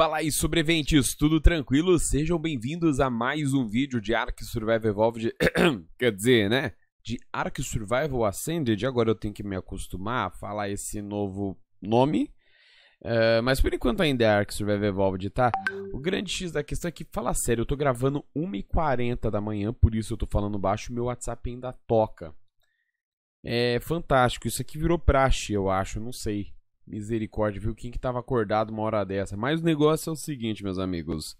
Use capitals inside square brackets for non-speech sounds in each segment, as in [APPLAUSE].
Fala aí, sobreviventes, tudo tranquilo? Sejam bem-vindos a mais um vídeo de Ark Survival Evolved, [COUGHS] quer dizer, né? De Ark Survival Ascended, agora eu tenho que me acostumar a falar esse novo nome. Uh, mas por enquanto ainda é Ark Survival Evolved, tá? O grande X da questão é que, fala sério, eu tô gravando 1h40 da manhã, por isso eu tô falando baixo, meu WhatsApp ainda toca. É fantástico, isso aqui virou praxe, eu acho, não sei. Misericórdia, viu? Quem que tava acordado uma hora dessa? Mas o negócio é o seguinte, meus amigos.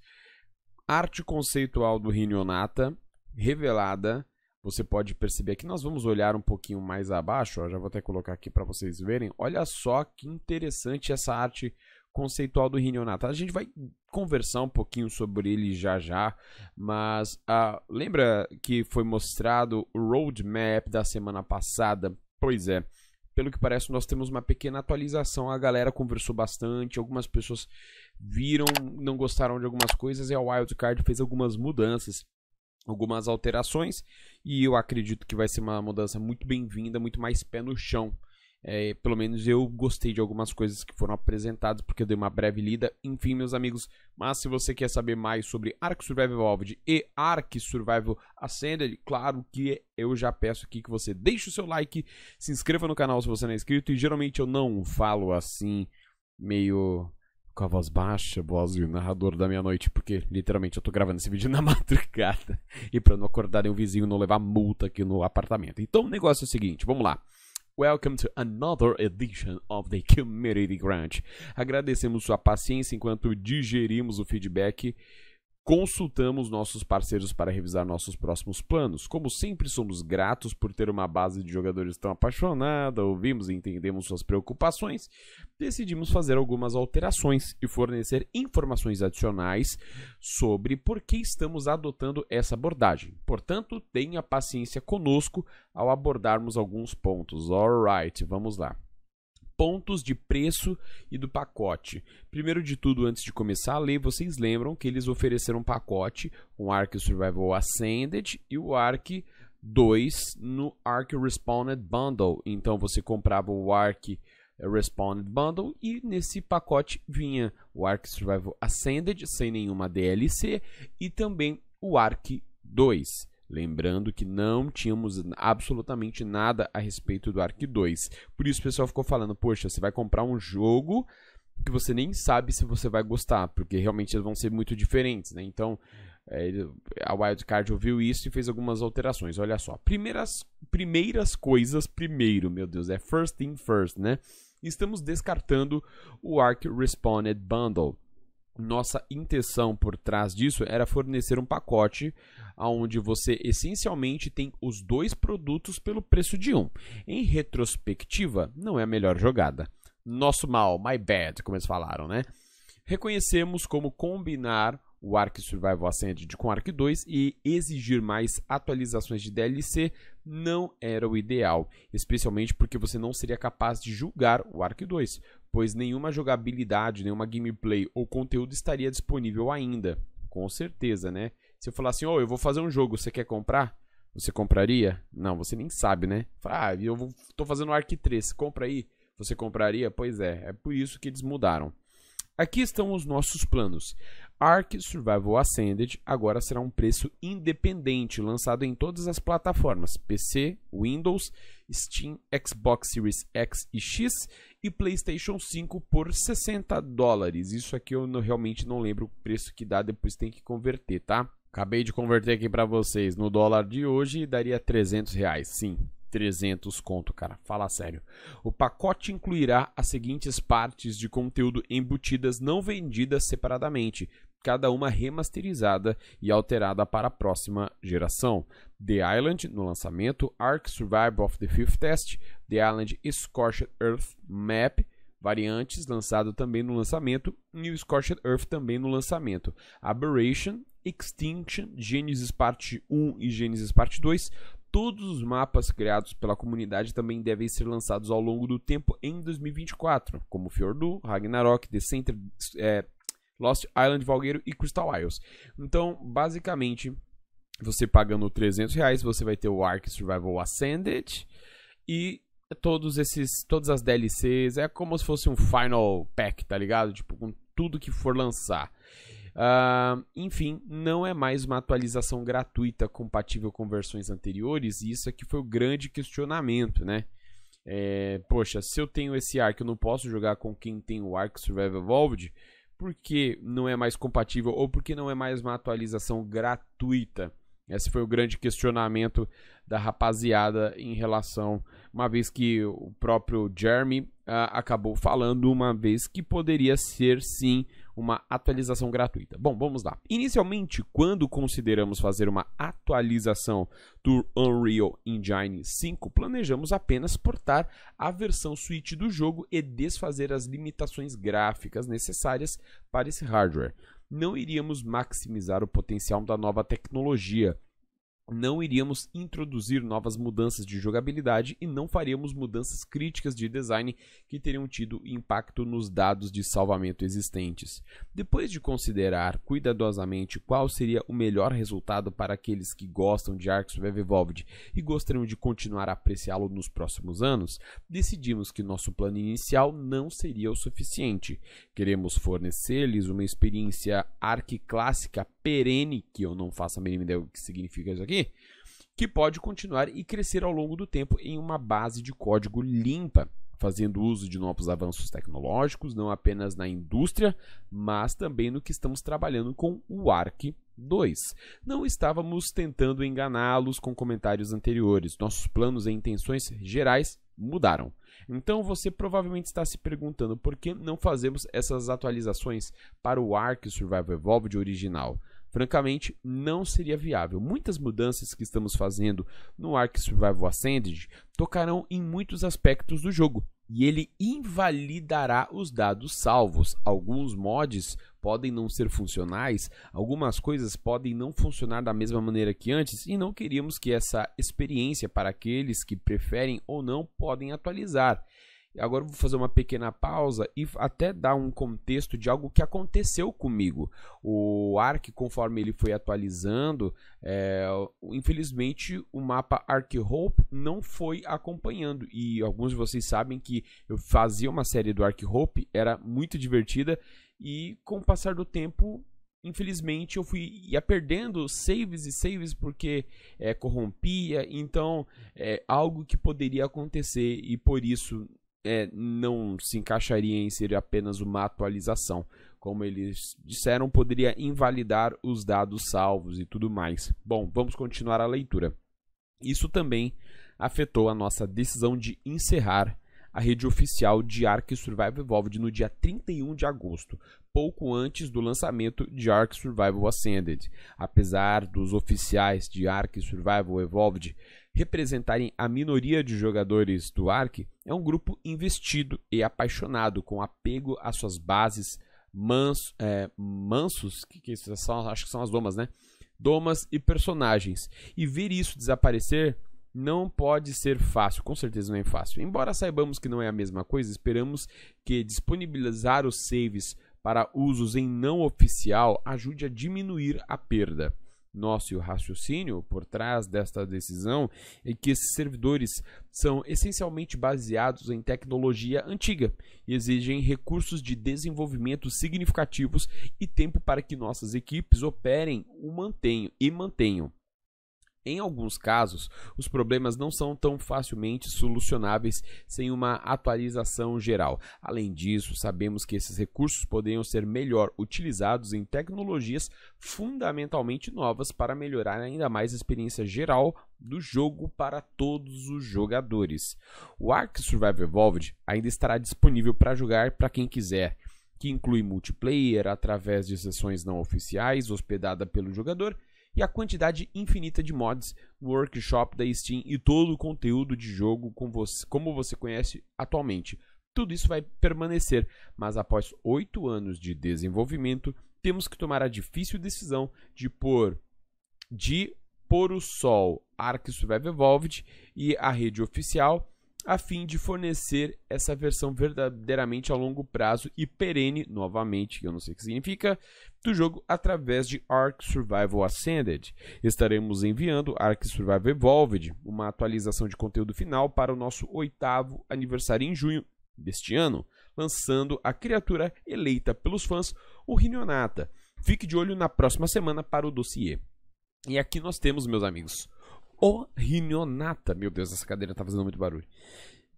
Arte conceitual do Rinionata, revelada. Você pode perceber aqui, nós vamos olhar um pouquinho mais abaixo, ó, já vou até colocar aqui para vocês verem. Olha só que interessante essa arte conceitual do Rinionata. A gente vai conversar um pouquinho sobre ele já já, mas ah, lembra que foi mostrado o roadmap da semana passada? Pois é, pelo que parece, nós temos uma pequena atualização. A galera conversou bastante, algumas pessoas viram, não gostaram de algumas coisas e a Wildcard fez algumas mudanças, algumas alterações. E eu acredito que vai ser uma mudança muito bem-vinda, muito mais pé no chão. É, pelo menos eu gostei de algumas coisas que foram apresentadas, porque eu dei uma breve lida. Enfim, meus amigos, mas se você quer saber mais sobre Ark Survival Evolved e Ark Survival Ascended, claro que eu já peço aqui que você deixe o seu like, se inscreva no canal se você não é inscrito, e geralmente eu não falo assim, meio com a voz baixa, voz do narrador da minha noite porque literalmente eu tô gravando esse vídeo [LAUGHS] na madrugada e para não acordarem um vizinho não levar multa aqui no apartamento. Então o negócio é o seguinte, vamos lá. Welcome to another edition of the Community Grant. Agradecemos sua paciência enquanto digerimos o feedback Consultamos nossos parceiros para revisar nossos próximos planos. Como sempre, somos gratos por ter uma base de jogadores tão apaixonada, ouvimos e entendemos suas preocupações. Decidimos fazer algumas alterações e fornecer informações adicionais sobre por que estamos adotando essa abordagem. Portanto, tenha paciência conosco ao abordarmos alguns pontos. Alright, vamos lá pontos de preço e do pacote. Primeiro de tudo, antes de começar a ler, vocês lembram que eles ofereceram um pacote, um Ark Survival Ascended e o Ark 2 no Ark Respawned Bundle. Então você comprava o Ark Respawned Bundle e nesse pacote vinha o Ark Survival Ascended sem nenhuma DLC e também o Ark 2. Lembrando que não tínhamos absolutamente nada a respeito do Ark 2. Por isso o pessoal ficou falando, poxa, você vai comprar um jogo que você nem sabe se você vai gostar, porque realmente eles vão ser muito diferentes, né? Então, é, a Wildcard ouviu isso e fez algumas alterações. Olha só, primeiras, primeiras coisas primeiro, meu Deus, é first thing first, né? Estamos descartando o Ark Respawned Bundle nossa intenção por trás disso era fornecer um pacote onde você essencialmente tem os dois produtos pelo preço de um. Em retrospectiva, não é a melhor jogada. Nosso mal, my bad, como eles falaram, né? Reconhecemos como combinar o Ark Survival Ascended com Ark 2 e exigir mais atualizações de DLC não era o ideal, especialmente porque você não seria capaz de julgar o Ark 2, pois nenhuma jogabilidade, nenhuma gameplay ou conteúdo estaria disponível ainda. Com certeza, né? Se eu falar assim, ô, oh, eu vou fazer um jogo, você quer comprar? Você compraria? Não, você nem sabe, né? Ah, eu tô fazendo Ark 3, compra aí. Você compraria? Pois é, é por isso que eles mudaram. Aqui estão os nossos planos. Ark Survival Ascended agora será um preço independente, lançado em todas as plataformas: PC, Windows, Steam, Xbox Series X e X e PlayStation 5 por 60 dólares. Isso aqui eu não, realmente não lembro o preço que dá, depois tem que converter, tá? Acabei de converter aqui para vocês. No dólar de hoje daria 300 reais, sim. 300 conto, cara. Fala sério. O pacote incluirá as seguintes partes de conteúdo embutidas não vendidas separadamente, cada uma remasterizada e alterada para a próxima geração. The Island, no lançamento, Ark Survival of the Fifth Test, The Island Scorched Earth Map, Variantes, lançado também no lançamento, New Scorched Earth também no lançamento, Aberration, Extinction, Genesis Parte 1 e Genesis Parte 2, todos os mapas criados pela comunidade também devem ser lançados ao longo do tempo em 2024, como Fjordu, Ragnarok, The Center, é, Lost Island, Valgueiro e Crystal Isles. Então, basicamente, você pagando 300 reais, você vai ter o Ark Survival Ascended e todos esses, todas as DLCs. É como se fosse um Final Pack, tá ligado? Tipo, com tudo que for lançar. Uh, enfim, não é mais uma atualização gratuita compatível com versões anteriores, e isso aqui foi o grande questionamento, né? É, poxa, se eu tenho esse Ark, eu não posso jogar com quem tem o Ark Survival Evolved? porque não é mais compatível ou porque não é mais uma atualização gratuita. Esse foi o grande questionamento da rapaziada em relação, uma vez que o próprio Jeremy uh, acabou falando uma vez que poderia ser sim uma atualização gratuita. Bom, vamos lá. Inicialmente, quando consideramos fazer uma atualização do Unreal Engine 5, planejamos apenas portar a versão Switch do jogo e desfazer as limitações gráficas necessárias para esse hardware não iríamos maximizar o potencial da nova tecnologia, não iríamos introduzir novas mudanças de jogabilidade e não faríamos mudanças críticas de design que teriam tido impacto nos dados de salvamento existentes. Depois de considerar cuidadosamente qual seria o melhor resultado para aqueles que gostam de Ark Survival Evolved e gostariam de continuar a apreciá-lo nos próximos anos, decidimos que nosso plano inicial não seria o suficiente. Queremos fornecer-lhes uma experiência Ark clássica perene, que eu não faço a mínima ideia do que significa isso aqui, que pode continuar e crescer ao longo do tempo em uma base de código limpa, fazendo uso de novos avanços tecnológicos, não apenas na indústria, mas também no que estamos trabalhando com o ARC 2. Não estávamos tentando enganá-los com comentários anteriores. Nossos planos e intenções gerais mudaram. Então você provavelmente está se perguntando por que não fazemos essas atualizações para o Ark Survival Evolved original francamente, não seria viável. Muitas mudanças que estamos fazendo no Ark Survival Ascended tocarão em muitos aspectos do jogo, e ele invalidará os dados salvos. Alguns mods podem não ser funcionais, algumas coisas podem não funcionar da mesma maneira que antes e não queríamos que essa experiência para aqueles que preferem ou não podem atualizar. Agora eu vou fazer uma pequena pausa e até dar um contexto de algo que aconteceu comigo. O ARC, conforme ele foi atualizando, é, infelizmente o mapa ARC Hope não foi acompanhando. E alguns de vocês sabem que eu fazia uma série do ARC Hope, era muito divertida. E com o passar do tempo, infelizmente eu fui ia perdendo saves e saves porque é, corrompia então é algo que poderia acontecer e por isso é, não se encaixaria em ser apenas uma atualização. Como eles disseram, poderia invalidar os dados salvos e tudo mais. Bom, vamos continuar a leitura. Isso também afetou a nossa decisão de encerrar a rede oficial de Ark Survival Evolved no dia 31 de agosto, pouco antes do lançamento de Ark Survival Ascended. Apesar dos oficiais de Ark Survival Evolved representarem a minoria de jogadores do ARC, é um grupo investido e apaixonado, com apego às suas bases, é, mansos, que, que são, acho que são as domas, né? Domas e personagens. E ver isso desaparecer não pode ser fácil, com certeza não é fácil. Embora saibamos que não é a mesma coisa, esperamos que disponibilizar os saves para usos em não oficial ajude a diminuir a perda nosso e o raciocínio por trás desta decisão é que esses servidores são essencialmente baseados em tecnologia antiga e exigem recursos de desenvolvimento significativos e tempo para que nossas equipes operem o mantenham, e mantenham. Em alguns casos, os problemas não são tão facilmente solucionáveis sem uma atualização geral. Além disso, sabemos que esses recursos poderiam ser melhor utilizados em tecnologias fundamentalmente novas para melhorar ainda mais a experiência geral do jogo para todos os jogadores. O Ark Survival Evolved ainda estará disponível para jogar para quem quiser que inclui multiplayer através de sessões não oficiais hospedada pelo jogador e a quantidade infinita de mods workshop da Steam e todo o conteúdo de jogo com você, como você conhece atualmente. Tudo isso vai permanecer, mas após oito anos de desenvolvimento, temos que tomar a difícil decisão de pôr de pôr o sol Ark Survival Evolved e a rede oficial a fim de fornecer essa versão verdadeiramente a longo prazo e perene, novamente, eu não sei o que significa, do jogo através de Ark Survival Ascended. Estaremos enviando Ark Survival Evolved, uma atualização de conteúdo final para o nosso oitavo aniversário em junho deste ano, lançando a criatura eleita pelos fãs, o Rinionata. Fique de olho na próxima semana para o dossiê. E aqui nós temos, meus amigos, o rinionata. Meu Deus, essa cadeira tá fazendo muito barulho.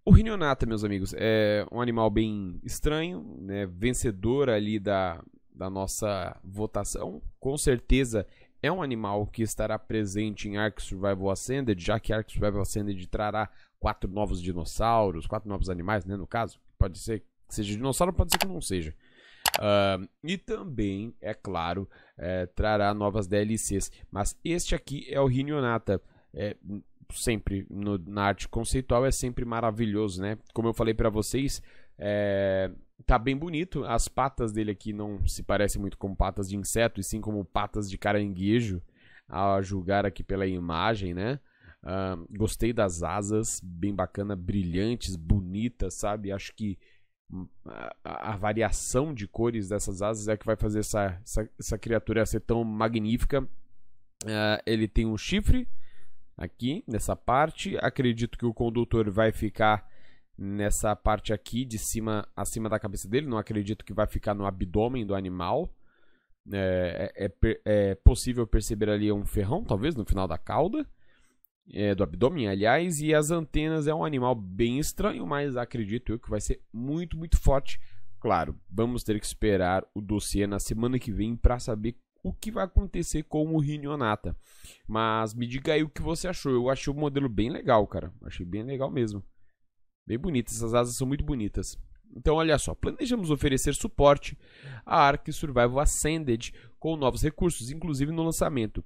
O rinionata, meus amigos, é um animal bem estranho, né? Vencedor ali da, da nossa votação. Com certeza é um animal que estará presente em Ark Survival Ascended, já que Ark Survival Ascended trará quatro novos dinossauros, quatro novos animais, né, no caso. Pode ser que seja dinossauro, pode ser que não seja. Uh, e também, é claro, é, trará novas DLCs. Mas este aqui é o Rinionata é, sempre no, na arte conceitual é sempre maravilhoso, né? Como eu falei para vocês, é, tá bem bonito. As patas dele aqui não se parecem muito com patas de inseto, e sim como patas de caranguejo, a julgar aqui pela imagem, né? Uh, gostei das asas, bem bacana, brilhantes, bonitas, sabe? Acho que hum, a, a, variação de cores dessas asas é que vai fazer essa, essa, essa criatura ser tão magnífica. Uh, ele tem um chifre, aqui nessa parte. Acredito que o condutor vai ficar nessa parte aqui de cima acima da cabeça dele. Não acredito que vai ficar no abdômen do animal. É, é, é, é possível perceber ali um ferrão, talvez, no final da cauda. É, do abdômen, aliás, e as antenas é um animal bem estranho, mas acredito eu que vai ser muito, muito forte. Claro, vamos ter que esperar o dossiê na semana que vem para saber o que vai acontecer com o Rinoonata. Mas me diga aí o que você achou. Eu achei o modelo bem legal, cara. Achei bem legal mesmo. Bem bonito, essas asas são muito bonitas. Então, olha só, planejamos oferecer suporte à Ark Survival Ascended com novos recursos, inclusive no lançamento.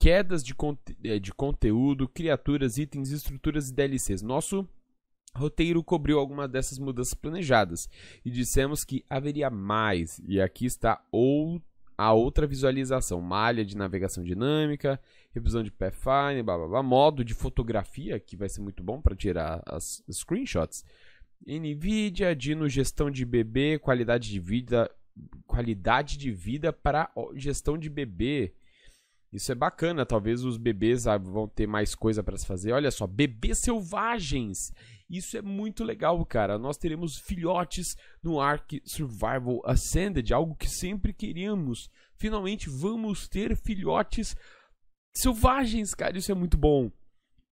Quedas de, conte eh, de conteúdo, criaturas, itens, estruturas e DLCs. Nosso roteiro cobriu algumas dessas mudanças planejadas e dissemos que haveria mais. E aqui está outro a outra visualização, malha de navegação dinâmica, revisão de Pathfinder, blá, blá, blá, modo de fotografia, que vai ser muito bom para tirar as screenshots. NVIDIA, Dino, gestão de bebê, qualidade de vida, qualidade de vida para gestão de bebê. Isso é bacana, talvez os bebês ah, vão ter mais coisa para se fazer. Olha só, bebês selvagens. Isso é muito legal, cara. Nós teremos filhotes no Ark Survival Ascended, algo que sempre queríamos. Finalmente vamos ter filhotes selvagens, cara. Isso é muito bom.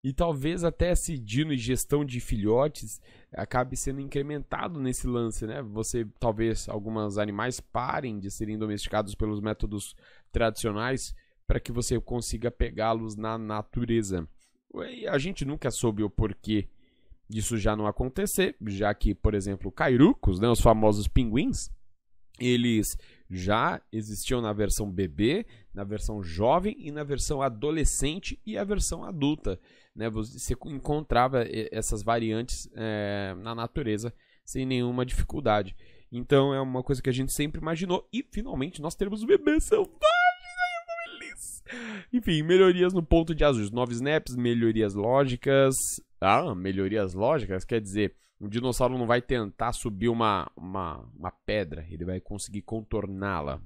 E talvez até esse dino e gestão de filhotes acabe sendo incrementado nesse lance, né? Você talvez alguns animais parem de serem domesticados pelos métodos tradicionais para que você consiga pegá-los na natureza. A gente nunca soube o porquê disso já não acontecer, já que, por exemplo, cairucos, né, os famosos pinguins, eles já existiam na versão bebê, na versão jovem e na versão adolescente e a versão adulta. Né? Você encontrava essas variantes é, na natureza sem nenhuma dificuldade. Então é uma coisa que a gente sempre imaginou e finalmente nós temos o bebê selvagem! [LAUGHS] Enfim, melhorias no ponto de azul Novos snaps, melhorias lógicas. Ah, melhorias lógicas quer dizer, um dinossauro não vai tentar subir uma, uma, uma pedra, ele vai conseguir contorná-la.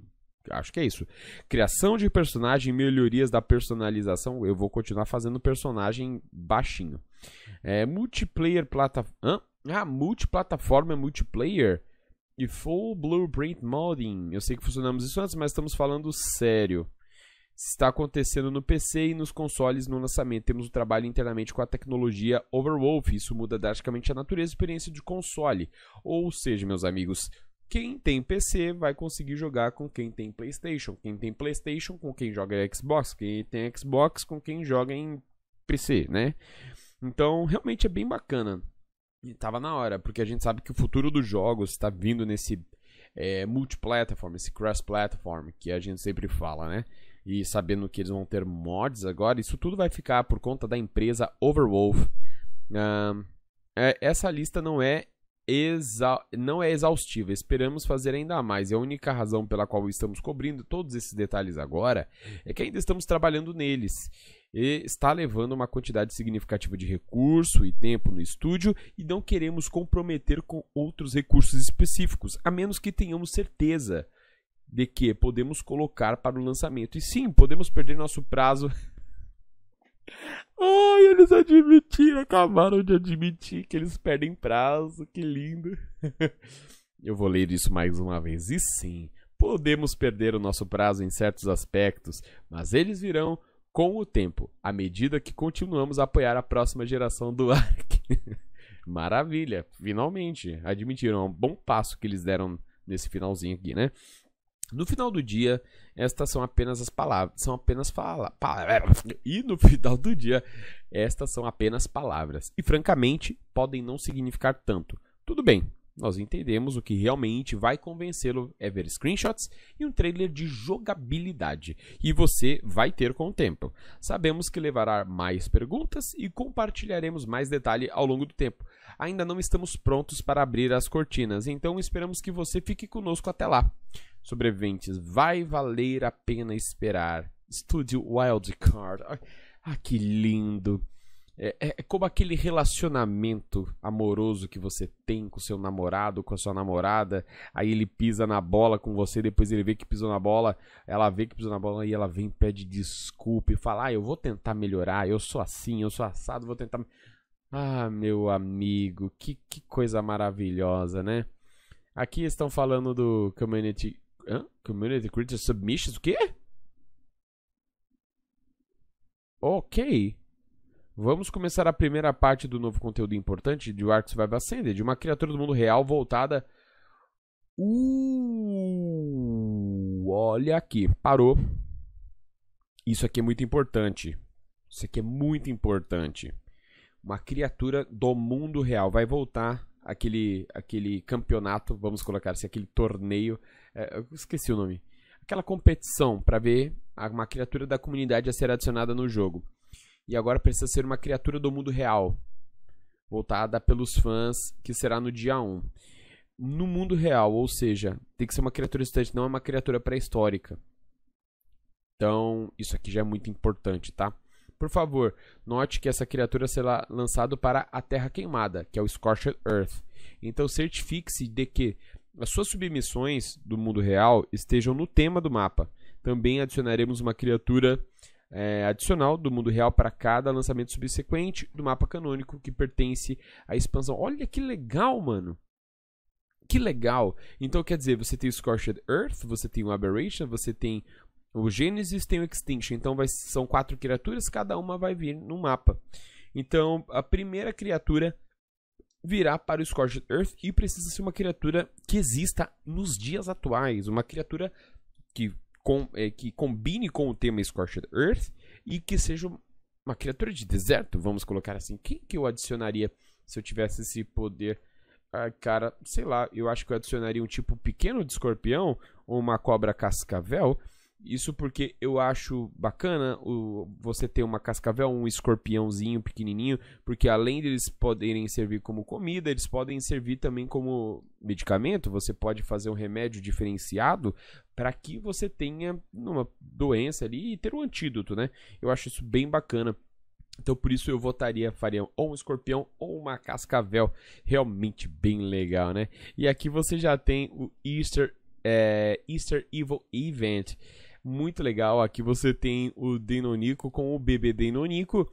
Acho que é isso. Criação de personagem, melhorias da personalização. Eu vou continuar fazendo personagem baixinho. É, multiplayer plataforma. Ah, multiplataforma é multiplayer e Full Blueprint Modding. Eu sei que funcionamos isso antes, mas estamos falando sério está acontecendo no PC e nos consoles no lançamento. Temos um trabalho internamente com a tecnologia Overwolf. Isso muda drasticamente a natureza e experiência de console. Ou seja, meus amigos, quem tem PC vai conseguir jogar com quem tem PlayStation, quem tem PlayStation com quem joga em Xbox, quem tem Xbox com quem joga em PC, né? Então, realmente é bem bacana. E tava na hora, porque a gente sabe que o futuro dos jogos está vindo nesse é, esse cross-platform que a gente sempre fala, né? e sabendo que eles vão ter mods agora, isso tudo vai ficar por conta da empresa Overwolf. Uh, essa lista não é, não é exaustiva, esperamos fazer ainda mais. E a única razão pela qual estamos cobrindo todos esses detalhes agora é que ainda estamos trabalhando neles. E está levando uma quantidade significativa de recurso e tempo no estúdio e não queremos comprometer com outros recursos específicos, a menos que tenhamos certeza de que podemos colocar para o lançamento. E sim, podemos perder nosso prazo. Ai, eles admitiram, acabaram de admitir que eles perdem prazo, que lindo. [LAUGHS] Eu vou ler isso mais uma vez. E sim, podemos perder o nosso prazo em certos aspectos, mas eles virão com o tempo, à medida que continuamos a apoiar a próxima geração do [LAUGHS] Ark. Maravilha, finalmente admitiram. É um bom passo que eles deram nesse finalzinho aqui, né? No final do dia, estas são apenas as palavras, são apenas falas. [LAUGHS] e no final do dia, estas são apenas palavras e francamente podem não significar tanto. Tudo bem, nós entendemos o que realmente vai convencê-lo é ver screenshots e um trailer de jogabilidade, e você vai ter com o tempo. Sabemos que levará mais perguntas e compartilharemos mais detalhe ao longo do tempo. Ainda não estamos prontos para abrir as cortinas, então esperamos que você fique conosco até lá. Sobreviventes, vai valer a pena esperar. Studio Wildcard. Ah, que lindo! É, é, é, como aquele relacionamento amoroso que você tem com seu namorado, com a sua namorada, aí ele pisa na bola com você, depois ele vê que pisou na bola, ela vê que pisou na bola e ela vem pede desculpa e fala: ah, eu vou tentar melhorar, eu sou assim, eu sou assado, vou tentar. Ah, meu amigo, que, que coisa maravilhosa, né? Aqui estão falando do Community. Hã? Community Creator Submissions, o quê? Ok. Vamos começar a primeira parte do novo conteúdo importante de War Survival Ascended, de uma criatura do mundo real voltada... Uh, olha aqui, parou. Isso aqui é muito importante. Isso aqui é muito importante. Uma criatura do mundo real vai voltar aquele aquele campeonato, vamos colocar assim, aquele torneio, é, eu esqueci o nome. Aquela competição para ver uma criatura da comunidade a ser adicionada no jogo e agora precisa ser uma criatura do mundo real, voltada pelos fãs, que será no dia 1. No mundo real, ou seja, tem que ser uma criatura existente, não é uma criatura pré-histórica. Então, isso aqui já é muito importante, tá? Por favor, note que essa criatura será lançada para a Terra Queimada, que é o Scorched Earth. Então, certifique-se de que as suas submissões do mundo real estejam no tema do mapa. Também adicionaremos uma criatura é, adicional do mundo real para cada lançamento subsequente do mapa canônico que pertence à expansão. Olha que legal, mano! Que legal! Então quer dizer, você tem o Scorched Earth, você tem o Aberration, você tem o Genesis, tem o Extinction. Então vai, são quatro criaturas, cada uma vai vir no mapa. Então a primeira criatura virá para o Scorched Earth e precisa ser uma criatura que exista nos dias atuais, uma criatura que com, é, que combine com o tema Scorched Earth e que seja uma criatura de deserto, vamos colocar assim. Quem que eu adicionaria se eu tivesse esse poder? Ah, cara, sei lá, eu acho que eu adicionaria um tipo pequeno de escorpião, ou uma cobra cascavel, isso porque eu acho bacana o, você ter uma cascavel, um escorpiãozinho pequenininho, porque além deles poderem servir como comida, eles podem servir também como medicamento. Você pode fazer um remédio diferenciado para que você tenha uma doença ali e ter um antídoto, né? Eu acho isso bem bacana. Então por isso eu votaria, faria ou um escorpião ou uma cascavel. Realmente bem legal, né? E aqui você já tem o Easter, é, Easter Evil Event muito legal. Aqui você tem o Denonico com o bebê Denonico.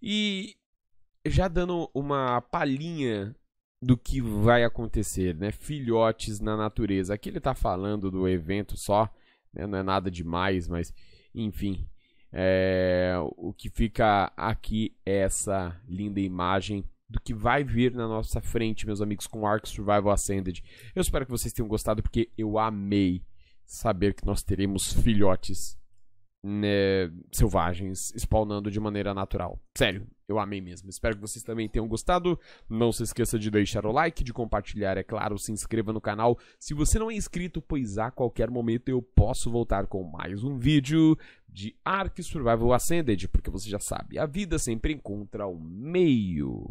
E já dando uma palhinha do que vai acontecer, né? Filhotes na natureza. Aqui ele está falando do evento só, né? não é nada demais, mas enfim. É... o que fica aqui é essa linda imagem do que vai vir na nossa frente, meus amigos, com Ark Survival Ascended. Eu espero que vocês tenham gostado, porque eu amei saber que nós teremos filhotes né, selvagens spawnando de maneira natural. Sério, eu amei mesmo. Espero que vocês também tenham gostado. Não se esqueça de deixar o like, de compartilhar, é claro, se inscreva no canal se você não é inscrito, pois a qualquer momento eu posso voltar com mais um vídeo de Ark Survival Ascended, porque você já sabe, a vida sempre encontra o um meio.